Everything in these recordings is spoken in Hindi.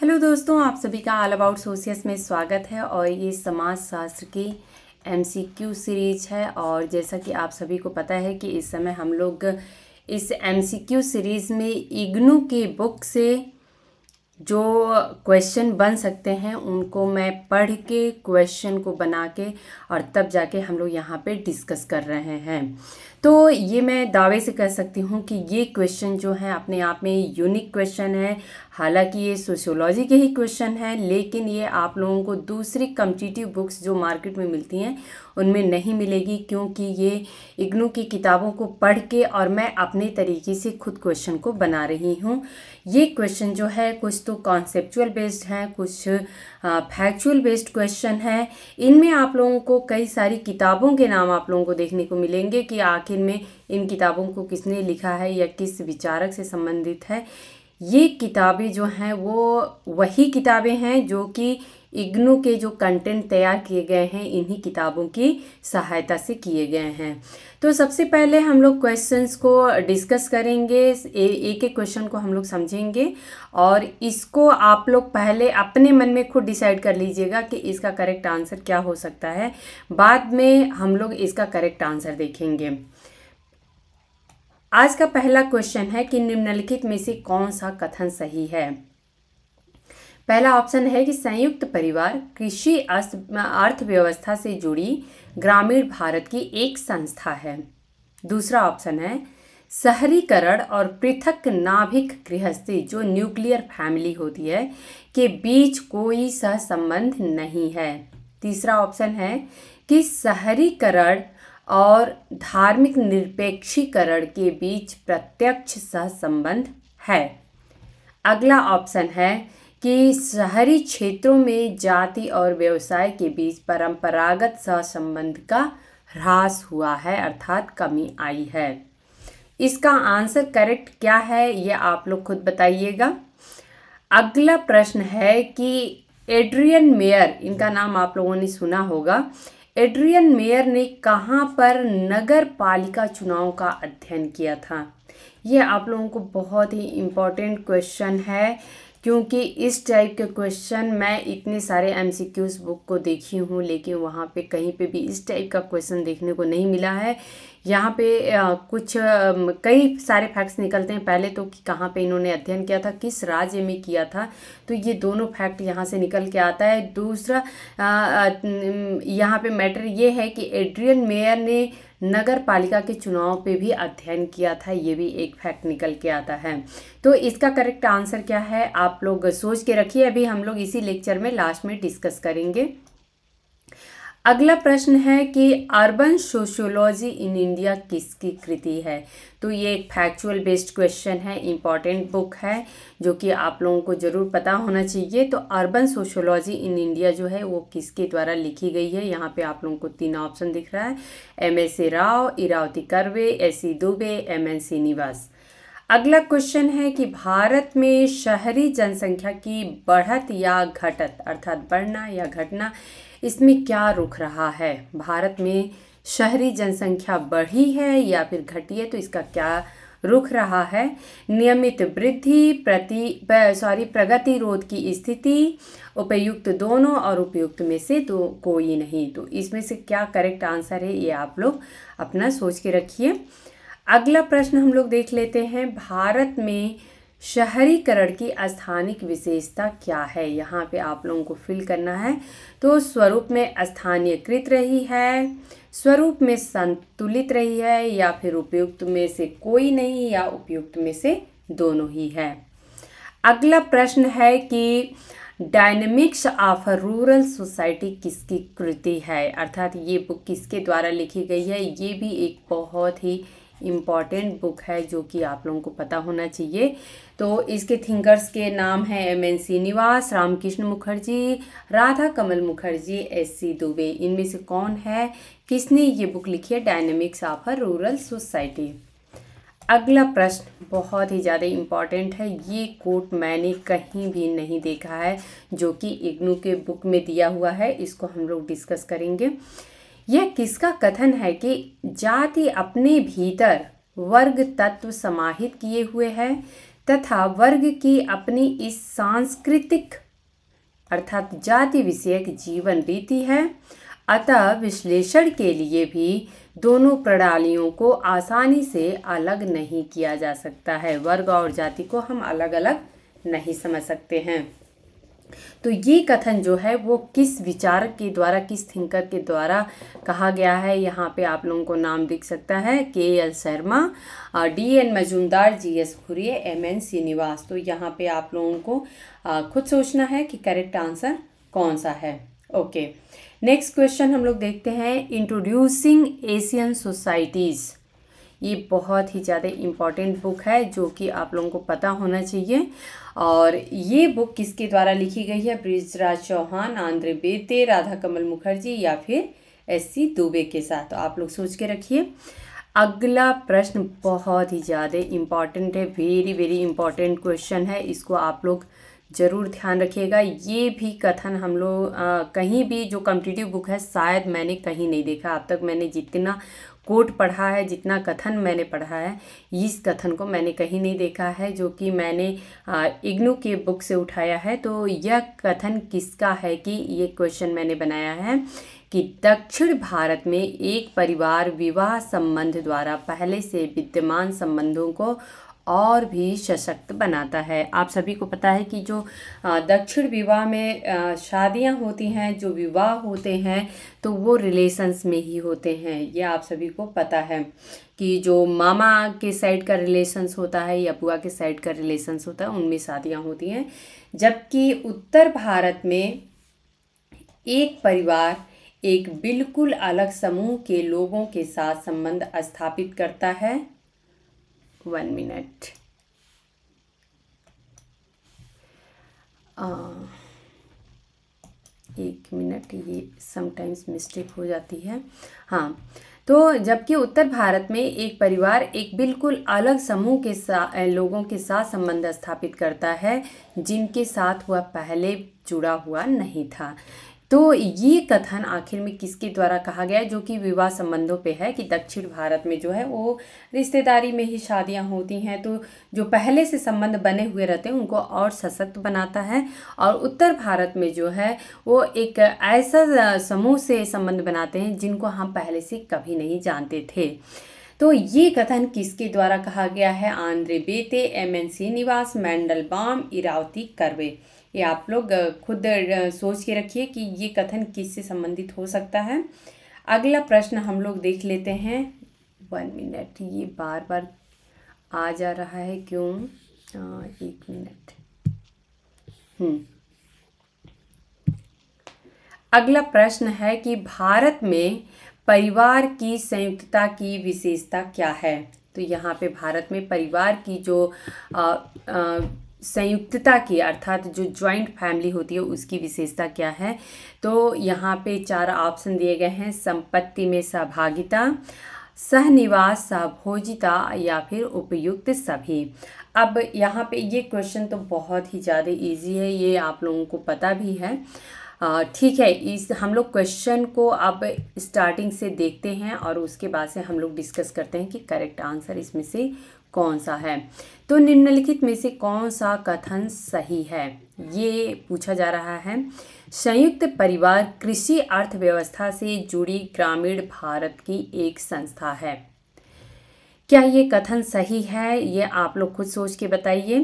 हेलो दोस्तों आप सभी का ऑल अबाउट सोसियस में स्वागत है और ये समाज शास्त्र की एमसीक्यू सीरीज है और जैसा कि आप सभी को पता है कि इस समय हम लोग इस एमसीक्यू सीरीज़ में इग्नू के बुक से जो क्वेश्चन बन सकते हैं उनको मैं पढ़ के क्वेश्चन को बना के और तब जाके हम लोग यहाँ पे डिस्कस कर रहे हैं तो ये मैं दावे से कह सकती हूँ कि ये क्वेश्चन जो है अपने आप में यूनिक क्वेश्चन है हालांकि ये सोशियोलॉजी के ही क्वेश्चन है लेकिन ये आप लोगों को दूसरी कम्पिटिटिव बुक्स जो मार्केट में मिलती हैं उनमें नहीं मिलेगी क्योंकि ये इग्नू की किताबों को पढ़ के और मैं अपने तरीके से खुद क्वेश्चन को बना रही हूँ ये क्वेश्चन जो है कुछ तो कॉन्सेपचुअल बेस्ड हैं कुछ फैक्चुअल बेस्ड क्वेश्चन है इनमें आप लोगों को कई सारी किताबों के नाम आप लोगों को देखने को मिलेंगे कि आखिर में इन किताबों को किसने लिखा है या किस विचारक से संबंधित है ये किताबें जो हैं वो वही किताबें हैं जो कि इग्नू के जो कंटेंट तैयार किए गए हैं इन्हीं किताबों की सहायता से किए गए हैं तो सबसे पहले हम लोग क्वेश्चंस को डिस्कस करेंगे एक एक क्वेश्चन को हम लोग समझेंगे और इसको आप लोग पहले अपने मन में खुद डिसाइड कर लीजिएगा कि इसका करेक्ट आंसर क्या हो सकता है बाद में हम लोग इसका करेक्ट आंसर देखेंगे आज का पहला क्वेश्चन है कि निम्नलिखित में से कौन सा कथन सही है पहला ऑप्शन है कि संयुक्त परिवार कृषि अर्थव्यवस्था से जुड़ी ग्रामीण भारत की एक संस्था है दूसरा ऑप्शन है शहरीकरण और पृथक नाभिक गृहस्थी जो न्यूक्लियर फैमिली होती है के बीच कोई सहसंबंध नहीं है तीसरा ऑप्शन है कि शहरीकरण और धार्मिक निरपेक्षीकरण के बीच प्रत्यक्ष सहसंबंध है अगला ऑप्शन है कि शहरी क्षेत्रों में जाति और व्यवसाय के बीच परंपरागत सहसंबंध का ह्रास हुआ है अर्थात कमी आई है इसका आंसर करेक्ट क्या है ये आप लोग खुद बताइएगा अगला प्रश्न है कि एड्रियन मेयर इनका नाम आप लोगों ने सुना होगा एड्रियन मेयर ने कहाँ पर नगर पालिका चुनाव का अध्ययन किया था यह आप लोगों को बहुत ही इम्पोर्टेंट क्वेश्चन है क्योंकि इस टाइप के क्वेश्चन मैं इतने सारे एम सी क्यूज़ बुक को देखी हूँ लेकिन वहाँ पे कहीं पे भी इस टाइप का क्वेश्चन देखने को नहीं मिला है यहाँ पे कुछ कई सारे फैक्ट्स निकलते हैं पहले तो कि कहाँ पे इन्होंने अध्ययन किया था किस राज्य में किया था तो ये दोनों फैक्ट यहाँ से निकल के आता है दूसरा यहाँ पे मैटर ये है कि एड्रियन मेयर ने नगर पालिका के चुनाव पे भी अध्ययन किया था ये भी एक फैक्ट निकल के आता है तो इसका करेक्ट आंसर क्या है आप लोग सोच के रखिए अभी हम लोग इसी लेक्चर में लास्ट में डिस्कस करेंगे अगला प्रश्न है कि अर्बन सोशियोलॉजी इन इंडिया किसकी कृति है तो ये एक फैक्चुअल बेस्ड क्वेश्चन है इम्पॉर्टेंट बुक है जो कि आप लोगों को ज़रूर पता होना चाहिए तो अर्बन सोशियोलॉजी इन इंडिया जो है वो किसके द्वारा लिखी गई है यहाँ पे आप लोगों को तीन ऑप्शन दिख रहा है M S Rao Irawati Karve S C Dube M N Srinivas अगला क्वेश्चन है कि भारत में शहरी जनसंख्या की बढ़त या घटत अर्थात बढ़ना या घटना इसमें क्या रुख रहा है भारत में शहरी जनसंख्या बढ़ी है या फिर घटी है तो इसका क्या रुख रहा है नियमित वृद्धि प्रति सॉरी प्रगतिरोध की स्थिति उपयुक्त दोनों और उपयुक्त में से दो कोई नहीं तो इसमें से क्या करेक्ट आंसर है ये आप लोग अपना सोच के रखिए अगला प्रश्न हम लोग देख लेते हैं भारत में शहरीकरण की स्थानिक विशेषता क्या है यहाँ पे आप लोगों को फिल करना है तो स्वरूप में स्थानीयकृत रही है स्वरूप में संतुलित रही है या फिर उपयुक्त में से कोई नहीं या उपयुक्त में से दोनों ही है अगला प्रश्न है कि डायनेमिक्स ऑफ रूरल सोसाइटी किसकी कृति है अर्थात ये बुक किसके द्वारा लिखी गई है ये भी एक बहुत ही इम्पॉर्टेंट बुक है जो कि आप लोगों को पता होना चाहिए तो इसके थिंकर्स के नाम हैं M N Srinivas Ramkrishna Mukherjee Radha Kamal Mukherjee S C Dube इनमें से कौन है किसने ये बुक लिखी है dynamics of a rural society अगला प्रश्न बहुत ही ज़्यादा इम्पॉर्टेंट है ये कोट मैंने कहीं भी नहीं देखा है जो कि इग्नू के बुक में दिया हुआ है इसको हम लोग डिस्कस करेंगे यह किसका कथन है कि जाति अपने भीतर वर्ग तत्व समाहित किए हुए है तथा वर्ग की अपनी इस सांस्कृतिक अर्थात जाति विषयक जीवन रीति है अतः विश्लेषण के लिए भी दोनों प्रणालियों को आसानी से अलग नहीं किया जा सकता है वर्ग और जाति को हम अलग अलग नहीं समझ सकते हैं तो ये कथन जो है वो किस विचारक के द्वारा किस थिंकर के द्वारा कहा गया है यहाँ पे आप लोगों को नाम दिख सकता है K L Sharma D N Majumdar G S Khuriye M N Srinivas तो यहाँ पे आप लोगों को आ, खुद सोचना है कि करेक्ट आंसर कौन सा है ओके नेक्स्ट क्वेश्चन हम लोग देखते हैं इंट्रोड्यूसिंग एशियन सोसाइटीज़ ये बहुत ही ज़्यादा इम्पॉर्टेंट बुक है जो कि आप लोगों को पता होना चाहिए और ये बुक किसके द्वारा लिखी गई है ब्रिजराज चौहान आंध्र बेते राधा कमल मुखर्जी या फिर एस सी दुबे के साथ तो आप लोग सोच के रखिए अगला प्रश्न बहुत ही ज़्यादा इम्पॉर्टेंट है वेरी वेरी इंपॉर्टेंट क्वेश्चन है इसको आप लोग ज़रूर ध्यान रखिएगा ये भी कथन हम लोग कहीं भी जो कम्पिटिटिव बुक है शायद मैंने कहीं नहीं देखा अब तक मैंने जितना कोट पढ़ा है जितना कथन मैंने पढ़ा है इस कथन को मैंने कहीं नहीं देखा है जो कि मैंने इग्नू के बुक से उठाया है तो यह कथन किसका है कि ये क्वेश्चन मैंने बनाया है कि दक्षिण भारत में एक परिवार विवाह संबंध द्वारा पहले से विद्यमान संबंधों को और भी सशक्त बनाता है आप सभी को पता है कि जो दक्षिण विवाह में शादियां होती हैं जो विवाह होते हैं तो वो रिलेशंस में ही होते हैं ये आप सभी को पता है कि जो मामा के साइड का रिलेशंस होता है या बुआ के साइड का रिलेशंस होता है उनमें शादियाँ होती हैं जबकि उत्तर भारत में एक परिवार एक बिल्कुल अलग समूह के लोगों के साथ संबंध स्थापित करता है वन मिनट uh, एक मिनट ये समटाइम्स मिस्टेक हो जाती है हाँ तो जबकि उत्तर भारत में एक परिवार एक बिल्कुल अलग समूह के साथ लोगों के साथ संबंध स्थापित करता है जिनके साथ वह पहले जुड़ा हुआ नहीं था तो ये कथन आखिर में किसके द्वारा कहा गया है जो कि विवाह संबंधों पे है कि दक्षिण भारत में जो है वो रिश्तेदारी में ही शादियां होती हैं तो जो पहले से संबंध बने हुए रहते हैं उनको और सशक्त बनाता है और उत्तर भारत में जो है वो एक ऐसा समूह से संबंध बनाते हैं जिनको हम पहले से कभी नहीं जानते थे तो ये कथन किसके द्वारा कहा गया है Andre Beteille M N Srinivas Mandelbaum Irawati Karve ये आप लोग खुद सोच के रखिए कि ये कथन किससे संबंधित हो सकता है अगला प्रश्न हम लोग देख लेते हैं वन मिनट ये बार बार आ जा रहा है क्यों आ, एक मिनट हम्म। अगला प्रश्न है कि भारत में परिवार की संयुक्तता की विशेषता क्या है तो यहाँ पे भारत में परिवार की जो आ, आ, संयुक्तता की अर्थात जो ज्वाइंट फैमिली होती है उसकी विशेषता क्या है तो यहाँ पे चार ऑप्शन दिए गए हैं संपत्ति में सहभागिता सहनिवास सहभोजिता या फिर उपयुक्त सभी अब यहाँ पे ये क्वेश्चन तो बहुत ही ज़्यादा इजी है ये आप लोगों को पता भी है ठीक है इस हम लोग क्वेश्चन को अब स्टार्टिंग से देखते हैं और उसके बाद से हम लोग डिस्कस करते हैं कि करेक्ट आंसर इसमें से कौन सा है तो निम्नलिखित में से कौन सा कथन सही है ये पूछा जा रहा है संयुक्त परिवार कृषि अर्थव्यवस्था से जुड़ी ग्रामीण भारत की एक संस्था है क्या ये कथन सही है ये आप लोग खुद सोच के बताइए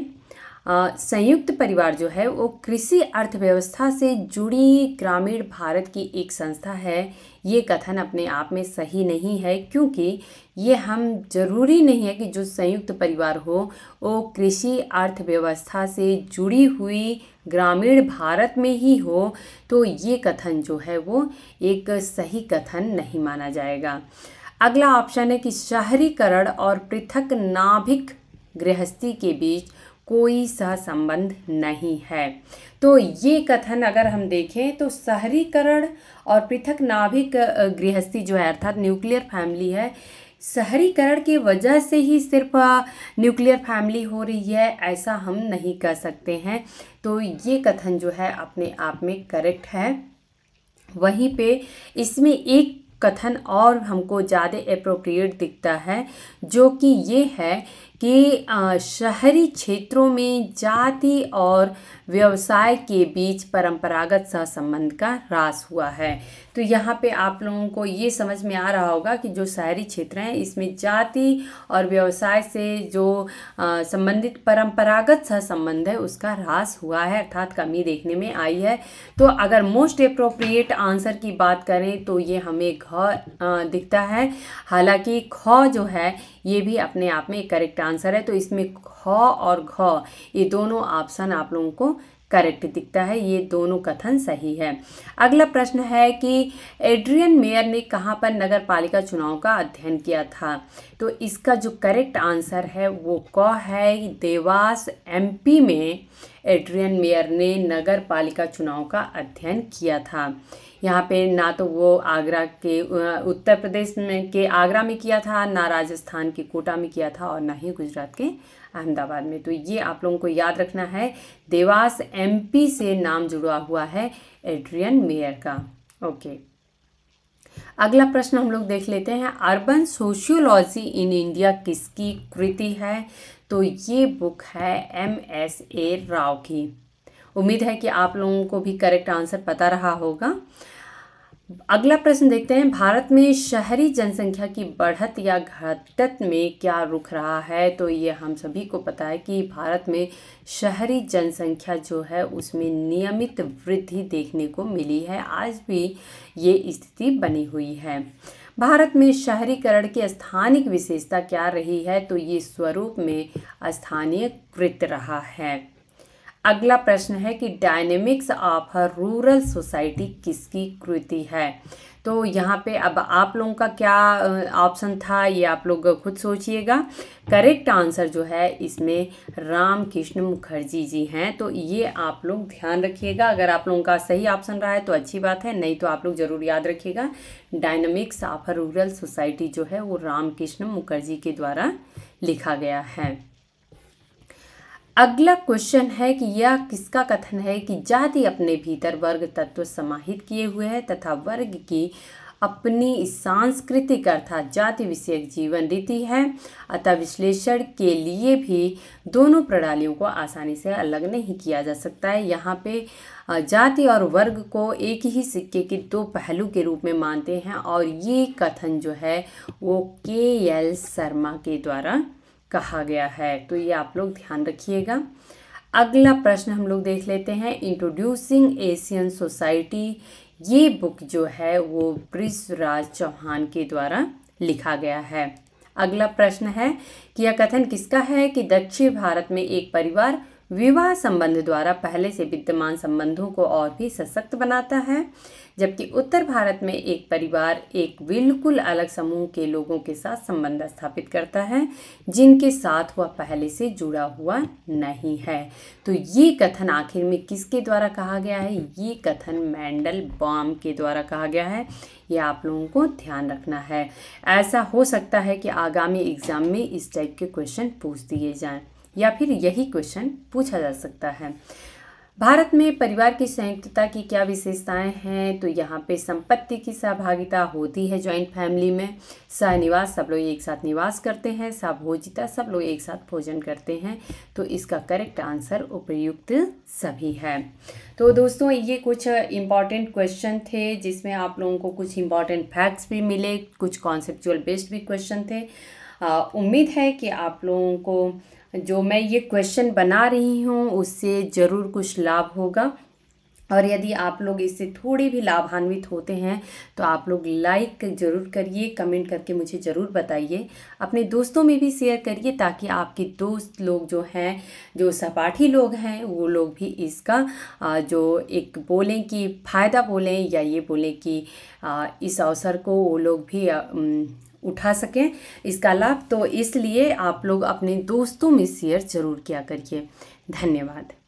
संयुक्त परिवार जो है वो कृषि अर्थव्यवस्था से जुड़ी ग्रामीण भारत की एक संस्था है ये कथन अपने आप में सही नहीं है क्योंकि ये हम जरूरी नहीं है कि जो संयुक्त परिवार हो वो कृषि अर्थव्यवस्था से जुड़ी हुई ग्रामीण भारत में ही हो तो ये कथन जो है वो एक सही कथन नहीं माना जाएगा अगला ऑप्शन है कि शहरीकरण और पृथक नाभिक गृहस्थी के बीच कोई सहसंबंध नहीं है तो ये कथन अगर हम देखें तो शहरीकरण और पृथक नाभिक गृहस्थी जो है अर्थात न्यूक्लियर फैमिली है शहरीकरण की वजह से ही सिर्फ न्यूक्लियर फैमिली हो रही है ऐसा हम नहीं कह सकते हैं तो ये कथन जो है अपने आप में करेक्ट है वहीं पे इसमें एक कथन और हमको ज़्यादा अप्रोप्रिएट दिखता है जो कि ये है कि शहरी क्षेत्रों में जाति और व्यवसाय के बीच परंपरागत सहसंबंध का ह्रास हुआ है तो यहाँ पे आप लोगों को ये समझ में आ रहा होगा कि जो शहरी क्षेत्र हैं इसमें जाति और व्यवसाय से जो संबंधित परंपरागत सहसंबंध है उसका ह्रास हुआ है अर्थात कमी देखने में आई है तो अगर मोस्ट अप्रोप्रिएट आंसर की बात करें तो ये हमें घ दिखता है हालांकि ख जो है ये भी अपने आप में एक करेक्ट आंसर है तो इसमें ख और घ ये दोनों ऑप्शन आप लोगों को करेक्ट दिखता है ये दोनों कथन सही है अगला प्रश्न है कि एड्रियन मेयर ने कहाँ पर नगर पालिका चुनाव का अध्ययन किया था तो इसका जो करेक्ट आंसर है वो क है देवास एमपी में एड्रियन मेयर ने नगर पालिका चुनाव का अध्ययन किया था यहाँ पे ना तो वो आगरा के उत्तर प्रदेश में के आगरा में किया था ना राजस्थान के कोटा में किया था और ना ही गुजरात के अहमदाबाद में तो ये आप लोगों को याद रखना है देवास एमपी से नाम जुड़ा हुआ है एड्रियन मेयर का ओके अगला प्रश्न हम लोग देख लेते हैं अर्बन सोशियोलॉजी इन इंडिया किसकी कृति है तो ये बुक है एम एस ए राव की उम्मीद है कि आप लोगों को भी करेक्ट आंसर पता रहा होगा अगला प्रश्न देखते हैं भारत में शहरी जनसंख्या की बढ़त या घटत में क्या रुख रहा है तो ये हम सभी को पता है कि भारत में शहरी जनसंख्या जो है उसमें नियमित वृद्धि देखने को मिली है आज भी ये स्थिति बनी हुई है भारत में शहरीकरण की स्थानिक विशेषता क्या रही है तो ये स्वरूप में स्थानीयकृत रहा है अगला प्रश्न है कि डायनेमिक्स ऑफ हर रूरल सोसाइटी किसकी कृति है तो यहाँ पे अब आप लोगों का क्या ऑप्शन था ये आप लोग खुद सोचिएगा करेक्ट आंसर जो है इसमें रामकृष्ण मुखर्जी जी हैं तो ये आप लोग ध्यान रखिएगा अगर आप लोगों का सही ऑप्शन रहा है तो अच्छी बात है नहीं तो आप लोग ज़रूर याद रखिएगा डायनामिक्स ऑफ रूरल सोसाइटी जो है वो रामकृष्ण मुखर्जी के द्वारा लिखा गया है अगला क्वेश्चन है कि यह किसका कथन है कि जाति अपने भीतर वर्ग तत्व समाहित किए हुए है तथा वर्ग की अपनी सांस्कृतिक अर्थात जाति विषयक जीवन रीति है अतः विश्लेषण के लिए भी दोनों प्रणालियों को आसानी से अलग नहीं किया जा सकता है यहाँ पे जाति और वर्ग को एक ही सिक्के के दो पहलू के रूप में मानते हैं और ये कथन जो है वो के एल शर्मा के द्वारा कहा गया है तो ये आप लोग ध्यान रखिएगा अगला प्रश्न हम लोग देख लेते हैं इंट्रोड्यूसिंग एशियन सोसाइटी ये बुक जो है वो ब्रिजराज चौहान के द्वारा लिखा गया है अगला प्रश्न है कि यह कथन किसका है कि दक्षिण भारत में एक परिवार विवाह संबंध द्वारा पहले से विद्यमान संबंधों को और भी सशक्त बनाता है जबकि उत्तर भारत में एक परिवार एक बिल्कुल अलग समूह के लोगों के साथ संबंध स्थापित करता है जिनके साथ वह पहले से जुड़ा हुआ नहीं है तो ये कथन आखिर में किसके द्वारा कहा गया है ये कथन मैंडल बॉम के द्वारा कहा गया है ये आप लोगों को ध्यान रखना है ऐसा हो सकता है कि आगामी एग्जाम में इस टाइप के क्वेश्चन पूछ दिए जाएँ या फिर यही क्वेश्चन पूछा जा सकता है भारत में परिवार की संयुक्तता की क्या विशेषताएं हैं तो यहाँ पे संपत्ति की सहभागिता होती है जॉइंट फैमिली में सहनिवास सब लोग एक साथ निवास करते हैं सहभोजिता सब लोग एक साथ भोजन करते हैं तो इसका करेक्ट आंसर उपयुक्त सभी है तो दोस्तों ये कुछ इम्पॉर्टेंट क्वेश्चन थे जिसमें आप लोगों को कुछ इम्पॉर्टेंट फैक्ट्स भी मिले कुछ कॉन्सेप्चुअल बेस्ड भी क्वेश्चन थे उम्मीद है कि आप लोगों को जो मैं ये क्वेश्चन बना रही हूँ उससे ज़रूर कुछ लाभ होगा और यदि आप लोग इससे थोड़ी भी लाभान्वित होते हैं तो आप लोग लाइक ज़रूर करिए कमेंट करके मुझे ज़रूर बताइए अपने दोस्तों में भी शेयर करिए ताकि आपके दोस्त लोग जो हैं जो सपाठी लोग हैं वो लोग भी इसका जो एक बोलें कि फ़ायदा बोलें या ये बोलें कि इस अवसर को वो लोग भी उठा सकें इसका लाभ तो इसलिए आप लोग अपने दोस्तों में शेयर ज़रूर किया करिए धन्यवाद